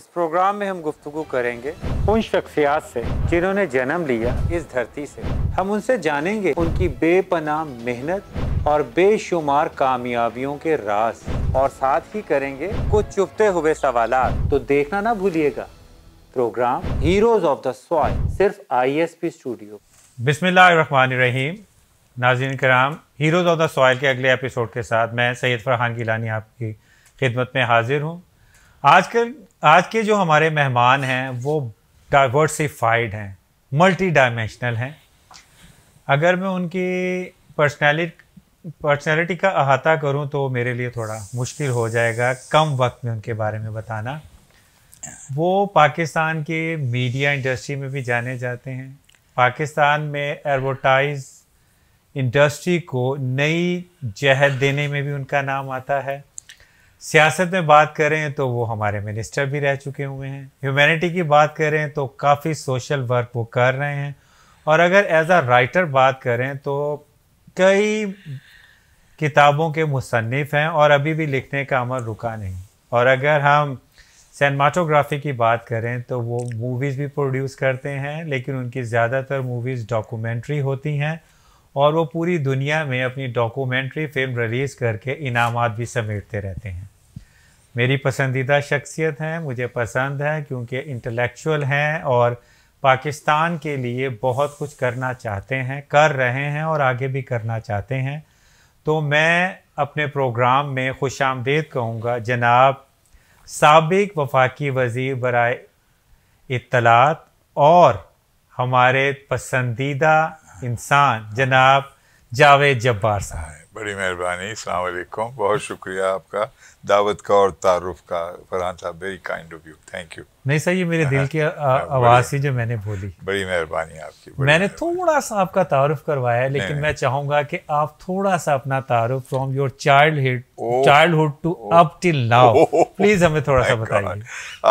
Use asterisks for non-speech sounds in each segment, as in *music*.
इस प्रोग्राम में हम गुफ्तु करेंगे उन शख्सियात से जिन्होंने जन्म लिया इस धरती से हम उनसे जानेंगे उनकी बेपनाह मेहनत और बेशुमार कामयाबियों के राज और साथ ही करेंगे कुछ चुपते हुए सवाल तो देखना ना भूलिएगा program heroes of the soil सिर्फ आईएसपी स्टूडियो बिस्मिल्लाहिर्रहमानिर्रहीम नाजीन कराम हीरोज ऑफ द सॉयल के अगले एपिसोड के साथ मैं सैयद फरहान गिलानी आपकी खिदमत में हाजिर हूँ आजकल आज के जो हमारे मेहमान हैं वो डाइवर्सिफाइड हैं मल्टी डायमेंशनल हैं अगर मैं उनकी पर्सनैलिटी पर्सनैलिटी का अहाता करूं तो मेरे लिए थोड़ा मुश्किल हो जाएगा कम वक्त में उनके बारे में बताना वो पाकिस्तान के मीडिया इंडस्ट्री में भी जाने जाते हैं पाकिस्तान में एडवर्टाइज इंडस्ट्री को नई जहद देने में भी उनका नाम आता है सियासत में बात करें तो वो हमारे मिनिस्टर भी रह चुके हुए हैं ह्यूमैनिटी की बात करें तो काफ़ी सोशल वर्क वो कर रहे हैं और अगर एज आ राइटर बात करें तो कई किताबों के मुसनफ़ हैं और अभी भी लिखने का अमल रुका नहीं और अगर हम सैनमाटोग्राफी की बात करें तो वो मूवीज़ भी प्रोड्यूस करते हैं लेकिन उनकी ज़्यादातर मूवीज़ डॉक्यूमेंट्री होती हैं और वो पूरी दुनिया में अपनी डॉक्यूमेंट्री फिल्म रिलीज़ करके इनाम भी समेटते रहते हैं मेरी पसंदीदा शख्सियत हैं मुझे पसंद है क्योंकि इंटेलेक्चुअल हैं और पाकिस्तान के लिए बहुत कुछ करना चाहते हैं कर रहे हैं और आगे भी करना चाहते हैं तो मैं अपने प्रोग्राम में खुश आमदेद कहूँगा जनाब सबक वफाकी वज़ी बरए इतलात और हमारे पसंदीदा इंसान जनाब जावेद जब्बार साहब बड़ी मेहरबानी अलैक्म बहुत शुक्रिया आपका दावत का और तारुफ का फरहान साहब very kind of you thank you नहीं सर ये मेरे दिल हाँ, की हाँ। हाँ, आवाज़ थी जो मैंने बोली बड़ी मेहरबानी आपकी बड़ी मैंने थोड़ा सा आपका तारुफ करवाया लेकिन नहीं, मैं चाहूंगा कि आप थोड़ा सा अपना तारुफ from your childhood to up till now please हमें थोड़ा सा बताइए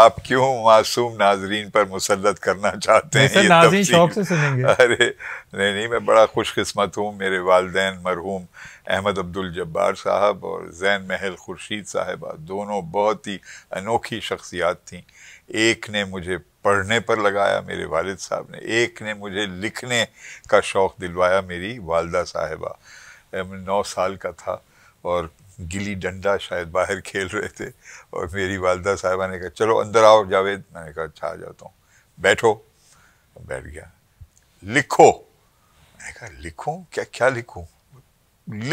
आप क्यों मासूम नाजरीन पर मुसलत करना चाहते हैं नाजरीन शौक से सुनेंगे *laughs* अरे नहीं नहीं मैं बड़ा खुशकिस्मत हूँ मेरे वालदेन मरहूम अहमद अब्दुल जब्बार साहब और जैन महल खुर्शीद साहब साहिबा दोनों बहुत ही अनोखी शख्सियात थीं एक ने मुझे पढ़ने पर लगाया मेरे वालिद साहब ने एक ने मुझे लिखने का शौक़ दिलवाया मेरी वालदा साहिबा मैं नौ साल का था और गिली डंडा शायद बाहर खेल रहे थे और मेरी वालदा साहिबा ने कहा चलो अंदर आओ जावेद मैंने कहा अच्छा आ जाता हूँ बैठो बैठ गया लिखो मैंने कहा लिखूँ क्या क्या लिखूँ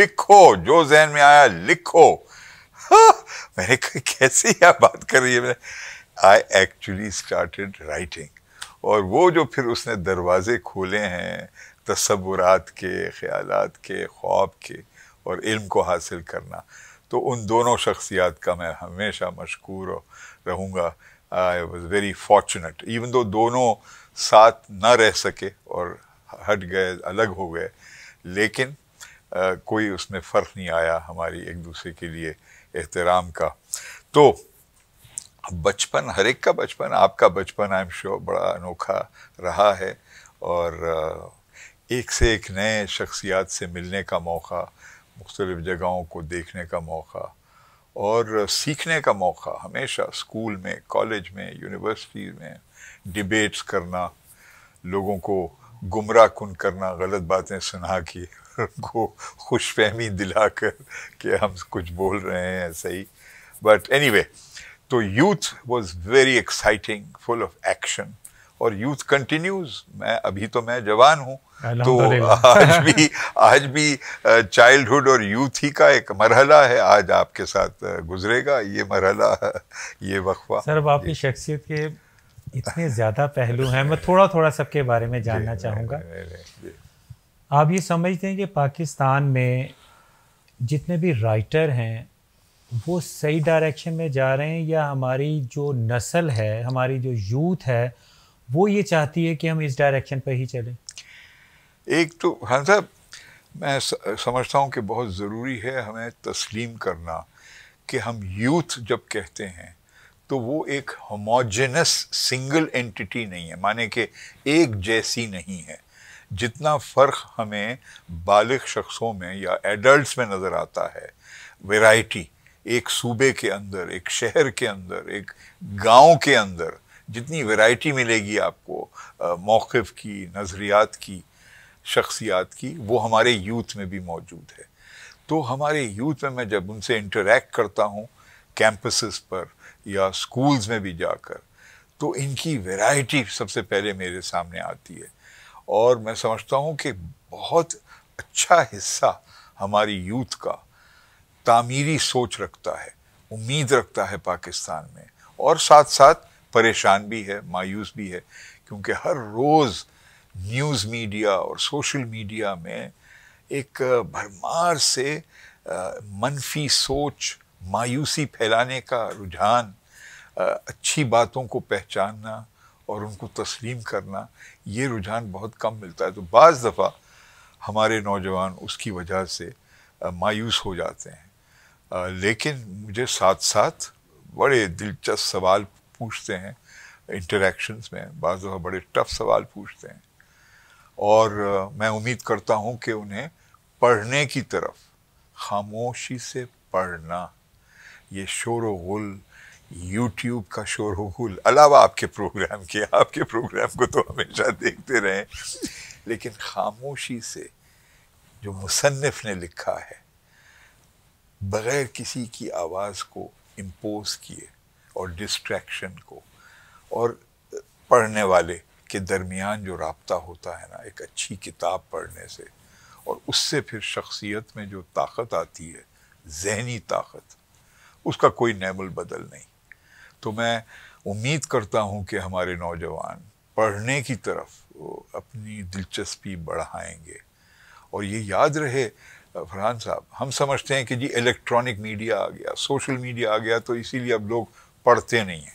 लिखो जो जहन में आया लिखो *laughs* मैंने कहा कैसे आप बात कर रही है मैं आई एक्चुअली स्टार्टेड राइटिंग और वो जो फिर उसने दरवाजे खोले हैं तस्वुरात के ख्याल के ख्वाब के और इल्म को हासिल करना तो उन दोनों शख्सियात का मैं हमेशा मशहूर रहूँगा I was very fortunate even though दोनों साथ ना रह सके और हट गए अलग हो गए लेकिन आ, कोई उसमें फ़र्क नहीं आया हमारी एक दूसरे के लिए एहतराम का तो बचपन हर एक का बचपन आपका बचपन आई एम श्योर बड़ा अनोखा रहा है और एक से एक नए शख्सियात से मिलने का मौका मुख्तलिफ़ जगहों को देखने का मौका और सीखने का मौका हमेशा स्कूल में कॉलेज में यूनिवर्सिटी में डिबेट्स करना लोगों को गुमराह कन करना गलत बातें सुना के को खुश फहमी दिलाकर कि हम कुछ बोल रहे हैं ऐसे ही बट एनी anyway, तो youth was very exciting full of action और यूथ कंटिन्यूज मैं अभी तो मैं जवान हूँ तो आज भी आज भी चाइल्डहुड और यूथ ही का एक मरहला है आज आपके साथ गुजरेगा ये मरहला ये वक्फा सर आपकी शख्सियत के इतने ज़्यादा पहलू हैं मैं थोड़ा थोड़ा सबके बारे में जानना चाहूँगा आप ये समझते हैं कि पाकिस्तान में जितने भी राइटर हैं वो सही डायरेक्शन में जा रहे हैं या हमारी जो नस्ल है हमारी जो यूथ है वो ये चाहती है कि हम इस डायरेक्शन पर ही चलें एक तो हाँ साहब मैं समझता हूँ कि बहुत ज़रूरी है हमें तस्लीम करना कि हम यूथ जब कहते हैं तो वो एक होमोजेनस सिंगल एंटिटी नहीं है माने कि एक जैसी नहीं है जितना फ़र्क हमें बालग शख्सों में या एडल्ट में नज़र आता है वेराइटी एक सूबे के अंदर एक शहर के अंदर एक गांव के अंदर जितनी वैरायटी मिलेगी आपको मौक़ की नज़रियात की शख्सियात की वो हमारे यूथ में भी मौजूद है तो हमारे यूथ में मैं जब उनसे इंटरेक्ट करता हूँ कैंपसेस पर या स्कूल्स में भी जाकर तो इनकी वैरायटी सबसे पहले मेरे सामने आती है और मैं समझता हूँ कि बहुत अच्छा हिस्सा हमारी यूथ का तामीरी सोच रखता है उम्मीद रखता है पाकिस्तान में और साथ साथ परेशान भी है मायूस भी है क्योंकि हर रोज़ न्यूज़ मीडिया और सोशल मीडिया में एक भरमार से मनफी सोच मायूसी फैलाने का रुझान अच्छी बातों को पहचानना और उनको तस्लीम करना ये रुझान बहुत कम मिलता है तो बज़ दफ़ा हमारे नौजवान उसकी वजह से मायूस हो जाते हैं लेकिन मुझे साथ साथ बड़े दिलचस्प सवाल पूछते हैं इंटरेक्शंस में बाज़ दफ़ा बड़े टफ सवाल पूछते हैं और मैं उम्मीद करता हूँ कि उन्हें पढ़ने की तरफ खामोशी से पढ़ना ये शोर गुल यूट्यूब का शोर हुकूल अलावा आपके प्रोग्राम के आपके प्रोग्राम को तो हमेशा देखते रहें लेकिन खामोशी से जो मुसनफ़ ने लिखा है बग़ैर किसी की आवाज़ को इम्पोज किए और डिस्ट्रैक्शन को और पढ़ने वाले के दरमियान जो रबता होता है ना एक अच्छी किताब पढ़ने से और उससे फिर शख्सियत में जो ताकत आती है जहनी ताकत उसका कोई नैमल बदल नहीं तो मैं उम्मीद करता हूँ कि हमारे नौजवान पढ़ने की तरफ अपनी दिलचस्पी बढ़ाएंगे और ये याद रहे फरहान साहब हम समझते हैं कि जी इलेक्ट्रॉनिक मीडिया आ गया सोशल मीडिया आ गया तो इसीलिए अब लोग पढ़ते नहीं हैं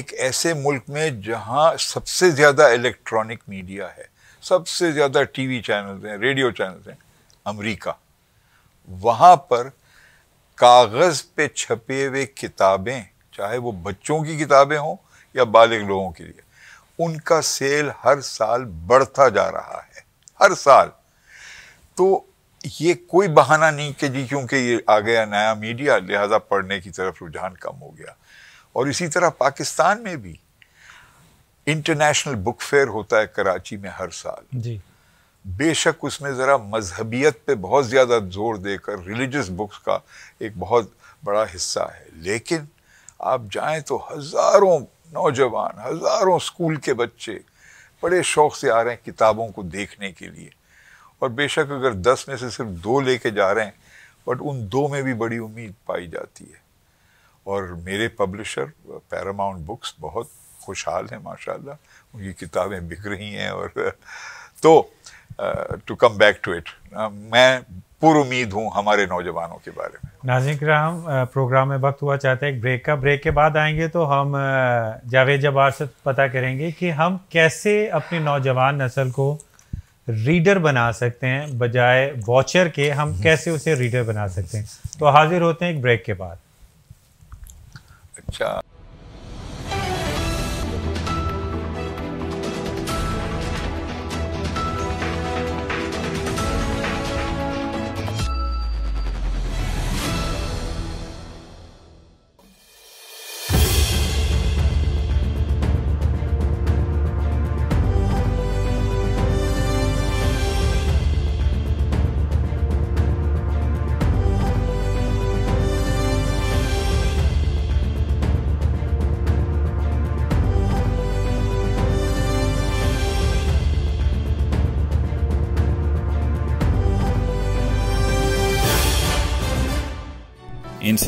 एक ऐसे मुल्क में जहाँ सबसे ज़्यादा इलेक्ट्रॉनिक मीडिया है सबसे ज़्यादा टीवी चैनल्स हैं रेडियो चैनल्स हैं अमेरिका वहाँ पर कागज़ पे छपे हुए किताबें चाहे वो बच्चों की किताबें हों या बालिग लोगों के लिए उनका सेल हर साल बढ़ता जा रहा है हर साल तो ये कोई बहाना नहीं कि जी क्योंकि ये आ गया नया मीडिया लिहाजा पढ़ने की तरफ रुझान कम हो गया और इसी तरह पाकिस्तान में भी इंटरनेशनल बुक फेयर होता है कराची में हर साल जी बेशक उसमें ज़रा मजहबियत पे बहुत ज़्यादा जोर देकर रिलीजस बुक्स का एक बहुत बड़ा हिस्सा है लेकिन आप जाएं तो हज़ारों नौजवान हज़ारों स्कूल के बच्चे बड़े शौक़ से आ रहे हैं किताबों को देखने के लिए और बेशक अगर दस में से सिर्फ दो लेके जा रहे हैं बट उन दो में भी बड़ी उम्मीद पाई जाती है और मेरे पब्लिशर पैरामाउंट बुक्स बहुत खुशहाल हैं माशाल्लाह उनकी किताबें बिक रही हैं और तो to come back to it मैं पुर उम्मीद हूँ हमारे नौजवानों के बारे में नाजिक राम प्रोग्राम में वक्त हुआ चाहता है एक ब्रेक का ब्रेक के बाद आएंगे तो हम जावेद जबार से पता करेंगे कि हम कैसे अपनी नौजवान नस्ल को रीडर बना सकते हैं बजाय वॉचर के हम हम्म। कैसे उसे रीडर बना सकते हैं तो हाजिर होते हैं एक ब्रेक के बाद अच्छा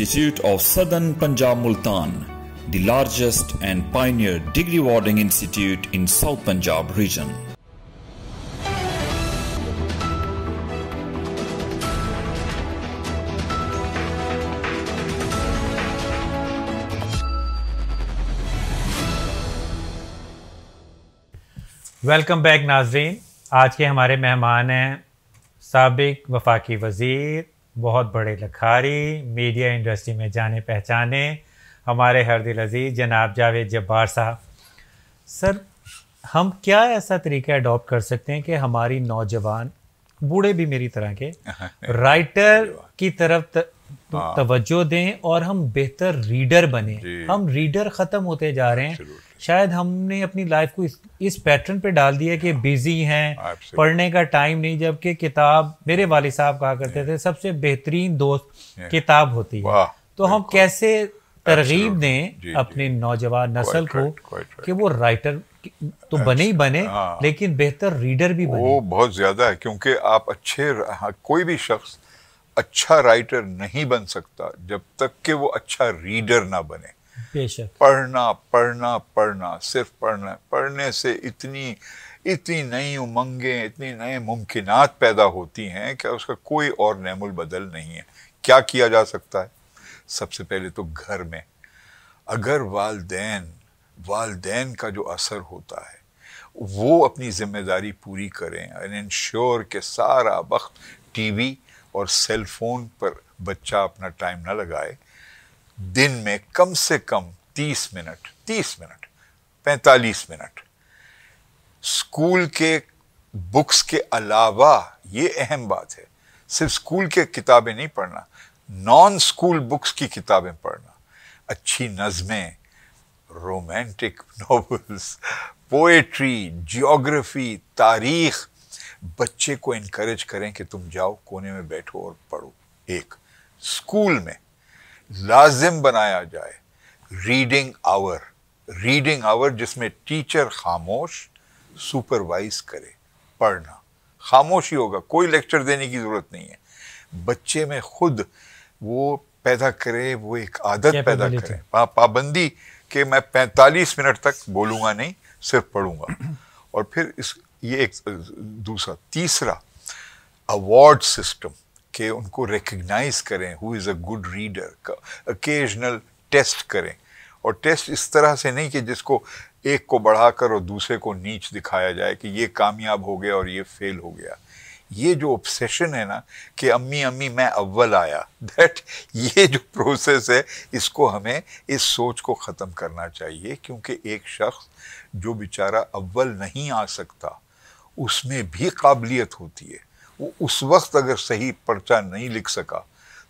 Institute of Southern Punjab Multan, the largest and pioneer degree awarding institute in South Punjab region. Welcome back Nazreen. आज के हमारे मेहमान हैं सबक वफाकी बहुत बड़े लखारी मीडिया इंडस्ट्री में जाने पहचाने हमारे हर दिल अजीज़ जनाब जावेद जब्बार साहब सर हम क्या ऐसा तरीका अडॉप्ट कर सकते हैं कि हमारी नौजवान बूढ़े भी मेरी तरह के राइटर *laughs* की तरफ त, हाँ। तवज्जो दें और हम बेहतर रीडर बने हम रीडर ख़त्म होते जा रहे हैं शायद हमने अपनी लाइफ को इस, पैटर्न पे डाल दिया कि बिजी हैं पढ़ने का टाइम नहीं जबकि किताब मेरे वाले साहब कहा करते थे सबसे बेहतरीन दोस्त किताब होती है तो हम कैसे तरगीब दें अपने नौजवान नस्ल को कि वो राइटर तो बने ही बने हाँ। लेकिन बेहतर रीडर भी बने वो बहुत ज़्यादा है क्योंकि आप अच्छे हाँ, कोई भी शख्स अच्छा राइटर नहीं बन सकता जब तक कि वो अच्छा रीडर ना बने बेशक पढ़ना पढ़ना पढ़ना सिर्फ पढ़ना पढ़ने से इतनी इतनी नई उमंगें इतनी नए मुमकिन पैदा होती हैं कि उसका कोई और नमल बदल नहीं है क्या किया जा सकता है सबसे पहले तो घर में अगर वालदेन वालदेन का जो असर होता है वो अपनी जिम्मेदारी पूरी करें एंड इंश्योर के सारा वक्त टीवी और सेलफोन पर बच्चा अपना टाइम ना लगाए दिन में कम से कम तीस मिनट तीस मिनट पैंतालीस मिनट स्कूल के बुक्स के अलावा ये अहम बात है सिर्फ स्कूल के किताबें नहीं पढ़ना नॉन स्कूल बुक्स की किताबें पढ़ना अच्छी नज़में रोमांटिक नॉवेल्स पोएट्री जियोग्राफी तारीख बच्चे को इनक्रेज करें कि तुम जाओ कोने में बैठो और पढ़ो एक स्कूल में लाजिम बनाया जाए रीडिंग आवर रीडिंग आवर जिसमें टीचर खामोश सुपरवाइज करे पढ़ना खामोशी होगा कोई लेक्चर देने की ज़रूरत नहीं है बच्चे में खुद वो पैदा करे वो एक आदत पैदा करे पाबंदी कि मैं 45 मिनट तक बोलूँगा नहीं सिर्फ पढ़ूँगा और फिर इस ये एक दूसरा तीसरा अवार्ड सिस्टम कि उनको रिकग्नाइज करें who is a good reader का टेस्ट करें और टेस्ट इस तरह से नहीं कि जिसको एक को बढ़ाकर और दूसरे को नीच दिखाया जाए कि ये कामयाब हो गया और ये फेल हो गया ये जो ऑब्सेशन है ना कि अम्मी अम्मी मैं अव्वल आया दैट *laughs* ये जो प्रोसेस है इसको हमें इस सोच को ख़त्म करना चाहिए क्योंकि एक शख्स जो बेचारा अव्वल नहीं आ सकता उसमें भी काबिलियत होती है वो उस वक्त अगर सही पर्चा नहीं लिख सका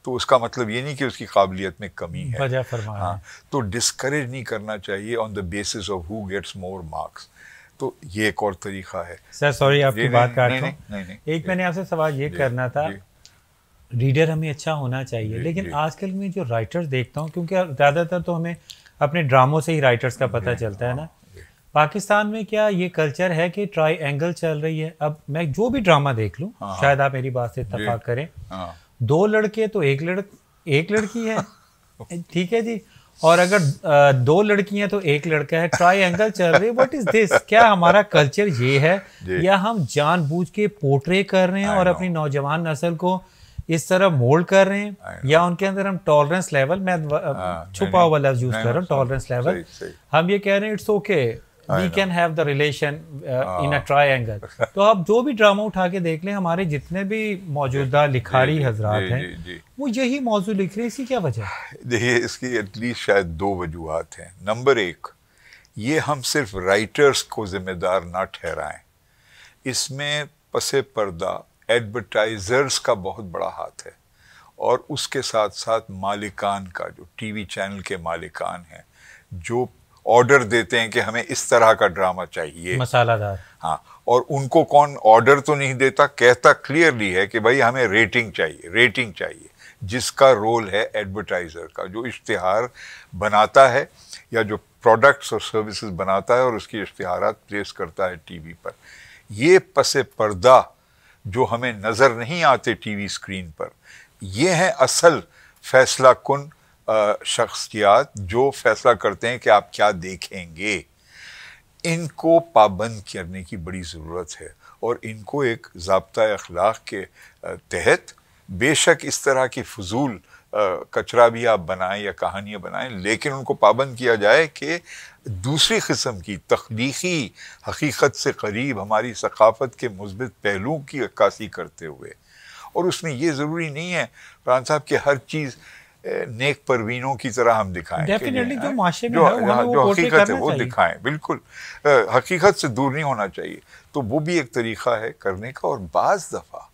तो उसका मतलब ये नहीं कि उसकी काबिलियत में कमी है हाँ तो डिस्करेज नहीं करना चाहिए on the basis of who gets more marks तो ये एक और तरीका है सर सॉरी आपकी बात नहीं, नहीं, नहीं, नहीं, नहीं, एक मैंने आपसे सवाल ये करना था रीडर हमें अच्छा होना चाहिए लेकिन आजकल मैं जो राइटर्स देखता हूँ क्योंकि ज़्यादातर तो हमें अपने ड्रामों से ही राइटर्स का पता चलता है ना पाकिस्तान में क्या ये कल्चर है कि ट्राई एंगल चल रही है अब मैं जो भी ड्रामा देख हाँ, हाँ। शायद आप मेरी बात से इतफाक करें हाँ। दो लड़के तो एक लड़क एक लड़की है *laughs* ठीक है जी और अगर दो लड़की हैं तो एक लड़का है ट्राई एंगल चल रही है वट इज दिस क्या हमारा कल्चर ये है या हम जान के पोर्ट्रे कर रहे हैं और अपनी नौजवान नस्ल को इस तरह मोल्ड कर रहे हैं या उनके अंदर हम टॉलरेंस लेवल मैं हाँ, छुपा हुआ लफ्ज यूज कर रहा हूँ टॉलरेंस लेवल हम ये कह रहे हैं it's okay we can have the relation in a triangle तो आप जो भी ड्रामा उठा के देख लें हमारे जितने भी मौजूदा लिखारी हजरात हैं वो यही मौजूद लिख रहे हैं इसकी क्या वजह देखिए इसकी एटलीस्ट शायद दो वजूहत हैं नंबर एक ये हम सिर्फ राइटर्स को ज़िम्मेदार ना ठहराएं इसमें पसे पर्दा एडवर्टाइज़र्स का बहुत बड़ा हाथ है और उसके साथ साथ मालिकान का जो टीवी चैनल के मालिकान हैं जो ऑर्डर देते हैं कि हमें इस तरह का ड्रामा चाहिए मसालादार हाँ और उनको कौन ऑर्डर तो नहीं देता कहता क्लियरली है कि भाई हमें रेटिंग चाहिए रेटिंग चाहिए जिसका रोल है एडवर्टाइज़र का जो इश्तहार बनाता है या जो प्रोडक्ट्स और सर्विसेज बनाता है और उसकी इश्तहार प्लेस करता है टीवी पर ये पस पर्दा जो हमें नज़र नहीं आते टीवी स्क्रीन पर ये हैं असल फैसला कन शख्सियात जो फैसला करते हैं कि आप क्या देखेंगे इनको पाबंद करने की बड़ी ज़रूरत है और इनको एक जबता अखलाक के तहत बेशक इस तरह की फजूल कचरा भी आप बनाएं या कहानियाँ बनाएं लेकिन उनको पाबंद किया जाए कि दूसरी कस्म की तख्लीकी हकीकत से करीब हमारी सकाफ़त के मुस्बित पहलुओं की अक्सी करते हुए और उसमें ये ज़रूरी नहीं है फरहान साहब कि हर चीज़ नेक परवीनों की तरह हम दिखाएं डेफिनेटली जो में जो, है, जो वो हकीकत है वो दिखाएं बिल्कुल हकीकत से दूर नहीं होना चाहिए तो वो भी एक तरीका है करने का और बाज़ दफ़ा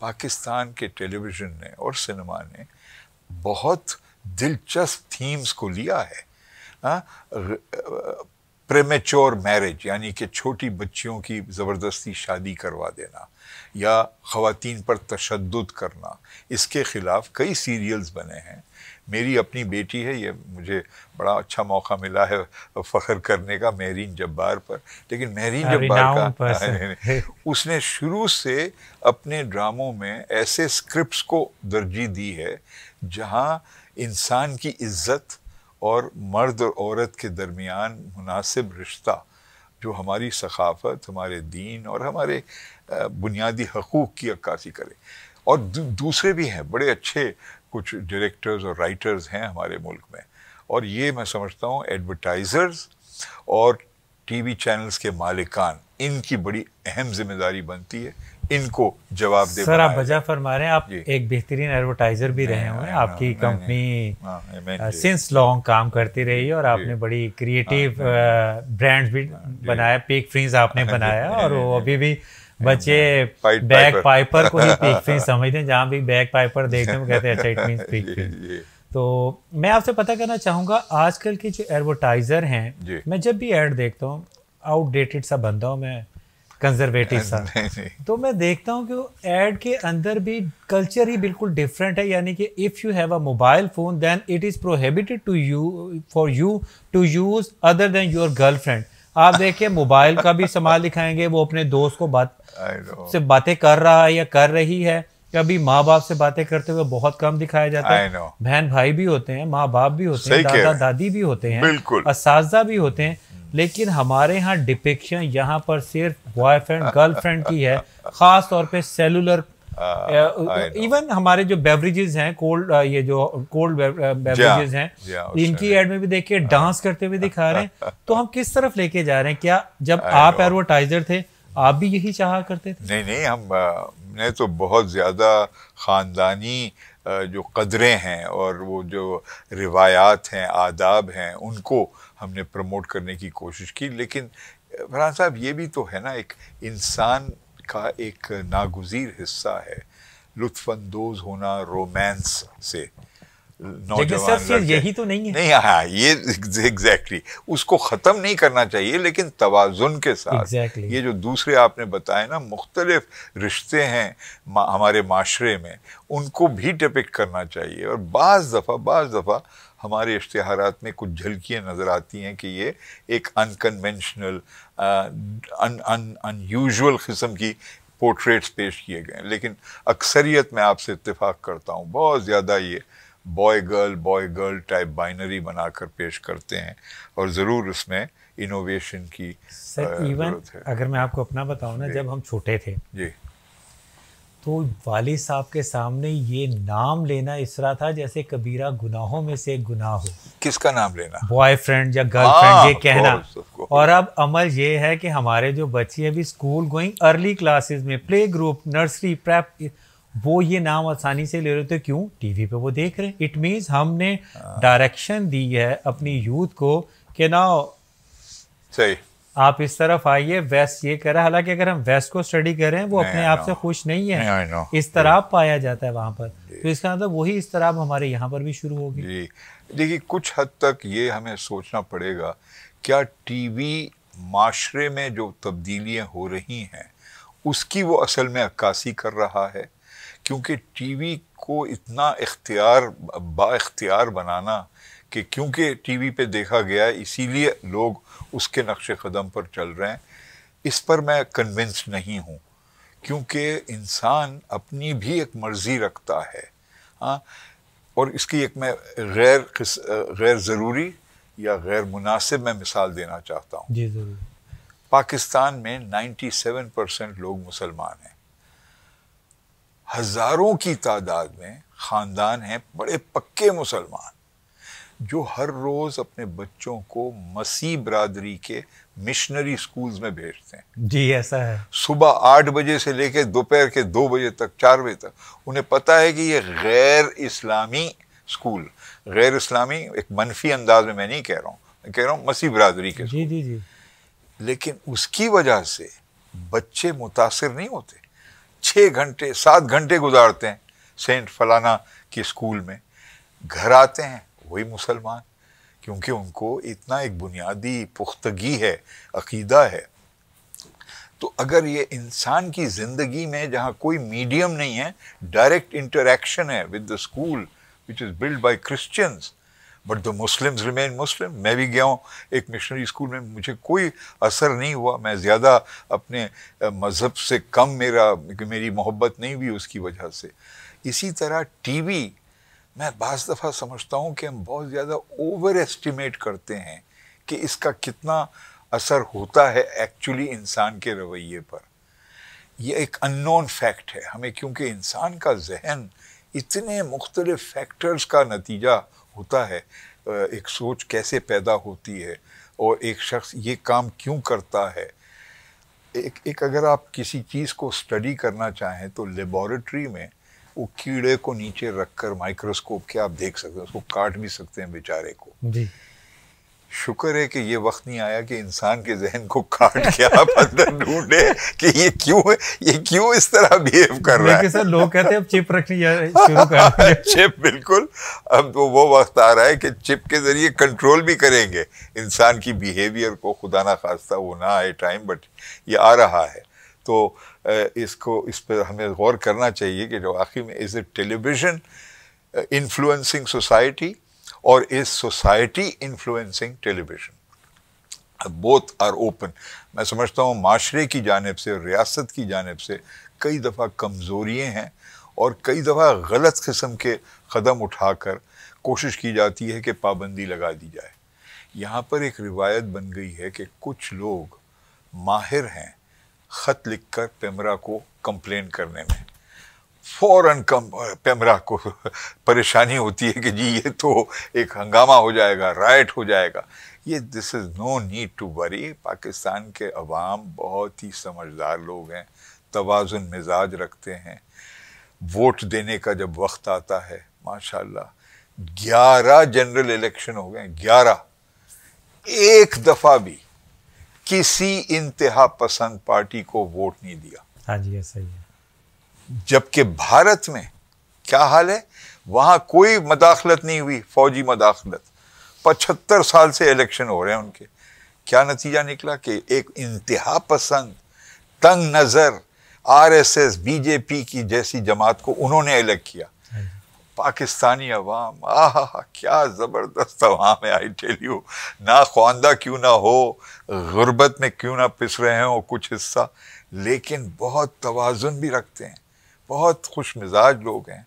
पाकिस्तान के टेलीविज़न ने और सिनेमा ने बहुत दिलचस्प थीम्स को लिया है प्रेमेचोर प्रेमेच्योर मैरिज यानी कि छोटी बच्चियों की ज़बरदस्ती शादी करवा देना या ख़वान पर तशद करना इसके ख़िलाफ़ कई सीरियल्स बने हैं मेरी अपनी बेटी है ये मुझे बड़ा अच्छा मौका मिला है फ़ख्र करने का महरीन जब्बार पर लेकिन महरीन जब्बार का नहीं, नहीं, उसने शुरू से अपने ड्रामों में ऐसे स्क्रिप्ट्स को तरजीह दी है जहाँ इंसान की इज्जत और मर्द और औरत के दरमियान मुनासिब रिश्ता जो हमारी सकाफत हमारे दीन और हमारे बुनियादी हकूक़ की अक्सी करे और दूसरे भी हैं बड़े अच्छे कुछ डायरेक्टर्स और राइटर्स हैं हमारे मुल्क में और ये मैं समझता हूँ एडवर्टाइज़र्स और टीवी चैनल्स के मालिकान इनकी बड़ी अहम जिम्मेदारी बनती है इनको जवाब दे सर आप बजा फरमा रहे हैं आप एक बेहतरीन एडवर्टाइजर भी रहे हुए हाँ, आपकी कंपनी सिंस लॉन्ग काम करती रही और आपने बड़ी क्रिएटिव ब्रांड्स हाँ, हाँ, भी बनाया पीक फ्रीज आपने *laughs* बनाया और वो अभी भी बच्चे बैक पाइपर को ही पीक *laughs* फिश समझते हैं जहाँ भी बैक पाइपर देखते हैं वो कहते हैं अच्छा इट मीन पीक फिश तो मैं आपसे पता करना चाहूँगा आजकल के जो एडवर्टाइज़र हैं मैं जब भी एड देखता हूँ आउटडेटेड सा बनता हूँ मैं कंजर्वेटिव सा *laughs* तो मैं देखता हूँ कि एड के अंदर भी कल्चर ही बिल्कुल डिफरेंट है यानी कि if you have a mobile phone then it is prohibited to you for you to use other than your girlfriend आप देखिए मोबाइल का भी इस्तेमाल दिखाएंगे वो अपने दोस्त को बात से बातें कर रहा है या कर रही है कभी माँ बाप से बातें करते हुए बहुत कम दिखाया जाता है बहन भाई भी होते हैं माँ बाप भी होते हैं दादा दादी भी होते हैं इस भी होते हैं लेकिन हमारे यहाँ डिपिक्शन यहाँ पर सिर्फ बॉयफ्रेंड गर्लफ्रेंड की है खास तौर पे सेलुलर इवन uh, uh, हमारे जो बेवरेजेस हैं कोल्ड uh, ये जो कोल्ड बेवरेजेस uh, हैं इनकी एड में भी देखिए डांस uh-huh. करते हुए दिखा रहे हैं *laughs* तो हम किस तरफ लेके जा रहे हैं क्या जब I आप एडवर्टाइजर थे आप भी यही चाह करते थे नहीं नहीं हम uh, ने तो बहुत ज़्यादा ख़ानदानी जो कदरें हैं और वो जो रिवायात हैं आदाब हैं उनको हमने प्रमोट करने की कोशिश की लेकिन फरहान साहब ये भी तो है ना एक इंसान का एक नागुजीर हिस्सा है लुत्फानंदोज होना रोमांस से नौजवान यही तो नहीं है नहीं हाँ, हाँ ये एग्जैक्टली exactly, उसको ख़त्म नहीं करना चाहिए लेकिन तोज़ुन के साथ exactly. ये जो दूसरे आपने बताए ना मुख्तलिफ रिश्ते हैं हमारे माशरे में उनको भी डिपिक्ट करना चाहिए और बज़ दफ़ा बज़ दफ़ा हमारे इश्तहार में कुछ झलकियाँ नज़र आती हैं कि ये एक अनकन्वेंशनल अनयूजल uh, किस्म की पोर्ट्रेट्स पेश किए गए लेकिन अक्सरियत मैं आपसे इतफाक़ करता हूँ बहुत ज़्यादा ये boy girl boy girl type binary बनाकर पेश करते हैं और ज़रूर उसमें इनोवेशन की सर uh, इवन अगर मैं आपको अपना बताऊँ ना जब हम छोटे थे जी तो वाले साहब के सामने ये नाम लेना इस तरह था जैसे कबीरा गुनाहों में से गुनाह हो किसका नाम लेना बॉयफ्रेंड या गर्लफ्रेंड हाँ, ये कहना course, course. और अब अमल ये है कि हमारे जो बच्चे अभी स्कूल गोइंग अर्ली क्लासेस में प्ले ग्रुप नर्सरी प्रेप वो ये नाम आसानी से ले रहे थे क्यों टीवी पे वो देख रहे इट मीन्स हमने डायरेक्शन हाँ। दी है अपनी यूथ को कि ना सही आप इस तरफ आइए वेस्ट ये कर रहा है हालांकि अगर हम वेस्ट को स्टडी करें वो अपने आप से खुश नहीं है इस तरह पाया जाता है वहाँ पर तो इसका मतलब वही इस तरह हमारे यहाँ पर भी शुरू होगी जी देखिए कुछ हद तक ये हमें सोचना पड़ेगा क्या टीवी माशरे में जो तब्दीलियाँ हो रही हैं उसकी वो असल में अक्कासी कर रहा है क्योंकि टीवी को इतना इख्तियार बाख्तियार बनाना कि क्योंकि टीवी पे देखा गया इसीलिए लोग उसके नक्श कदम पर चल रहे हैं इस पर मैं कन्विंस नहीं हूँ क्योंकि इंसान अपनी भी एक मर्ज़ी रखता है हाँ और इसकी एक मैं गैर गैर ज़रूरी या गैर मुनासिब मैं मिसाल देना चाहता हूँ पाकिस्तान में 97 परसेंट लोग मुसलमान हैं हज़ारों की तादाद में ख़ानदान हैं बड़े पक्के मुसलमान जो हर रोज़ अपने बच्चों को मसीह बरदरी के मिशनरी स्कूल्स में भेजते हैं जी ऐसा है सुबह आठ बजे से लेकर दोपहर के दो बजे तक चार बजे तक उन्हें पता है कि ये गैर इस्लामी स्कूल गैर इस्लामी एक मनफी अंदाज में मैं नहीं कह रहा हूँ मैं कह रहा हूँ मसीह बरदरी के जी जी जी लेकिन उसकी वजह से बच्चे मुतासर नहीं होते छः घंटे सात घंटे गुजारते हैं सेंट फलाना के स्कूल में घर आते हैं वही मुसलमान क्योंकि उनको इतना एक बुनियादी पुख्तगी है अकीदा है तो अगर ये इंसान की ज़िंदगी में जहाँ कोई मीडियम नहीं है डायरेक्ट इंटरेक्शन है with the school which is build by Christians but the Muslims remain Muslim मैं भी गया हूँ एक मिशनरी स्कूल में मुझे कोई असर नहीं हुआ मैं ज़्यादा अपने मज़हब से कम मेरा मेरी मोहब्बत नहीं हुई उसकी वजह से इसी तरह टीवी मैं बज दफ़ा समझता हूँ कि हम बहुत ज़्यादा ओवर एस्टिमेट करते हैं कि इसका कितना असर होता है एक्चुअली इंसान के रवैये पर यह एक अननोन फैक्ट है हमें क्योंकि इंसान का जहन इतने मुख्तलिफ फैक्टर्स का नतीजा होता है एक सोच कैसे पैदा होती है और एक शख्स ये काम क्यों करता है एक एक अगर आप किसी चीज़ को स्टडी करना चाहें तो लेबॉरेटरी में वो कीड़े को नीचे रखकर माइक्रोस्कोप के आप देख सकते हैं उसको काट भी सकते हैं बेचारे को जी शुक्र है कि ये वक्त नहीं आया कि इंसान के जहन को काट के आप अंदर ढूंढे कि ये क्यों ये क्यों इस तरह बिहेव कर रहा है सर लोग कहते हैं अब चिप रखनी शुरू कर *laughs* चिप बिल्कुल अब तो वो वक्त आ रहा है कि चिप के जरिए कंट्रोल भी करेंगे इंसान की बिहेवियर को खुदा ना खास्ता वो ना आए टाइम बट ये आ रहा है तो इसको इस पर हमें गौर करना चाहिए कि जो आखिर में is it television influencing society और is society influencing television both are open मैं समझता हूँ माशरे की जानब से और रियासत की जानब से कई दफ़ा कमज़ोरियाँ हैं और कई दफ़ा गलत किस्म के कदम उठाकर कोशिश की जाती है कि पाबंदी लगा दी जाए यहाँ पर एक रिवायत बन गई है कि कुछ लोग माहिर हैं ख़त लिखकर पेमरा को कंप्लेन करने में फ़ौरन कम पेमरा को परेशानी होती है कि जी ये तो एक हंगामा हो जाएगा राइट हो जाएगा ये this is no need to worry Pakistan के अवाम बहुत ही समझदार लोग हैं तोज़ुन मिजाज रखते हैं वोट देने का जब वक्त आता है माशाल्लाह ग्यारह जनरल इलेक्शन हो गए ग्यारह एक दफ़ा भी किसी इंतहा पसंद पार्टी को वोट नहीं दिया हाँ जी सही है जबकि भारत में क्या हाल है वहाँ कोई मदाखलत नहीं हुई फौजी मदाखलत पचहत्तर साल से इलेक्शन हो रहे हैं उनके क्या नतीजा निकला कि एक इंतहा पसंद तंग नज़र आरएसएस बीजेपी की जैसी जमात को उन्होंने इलेक्ट किया पाकिस्तानी अवाम आह क्या ज़बरदस्त अवाम है आई टेल यू ना ख्वानदा क्यों ना हो गुर्बत में क्यों ना पिस रहे हों कुछ हिस्सा लेकिन बहुत तोज़ुन भी रखते हैं बहुत खुश मिजाज लोग हैं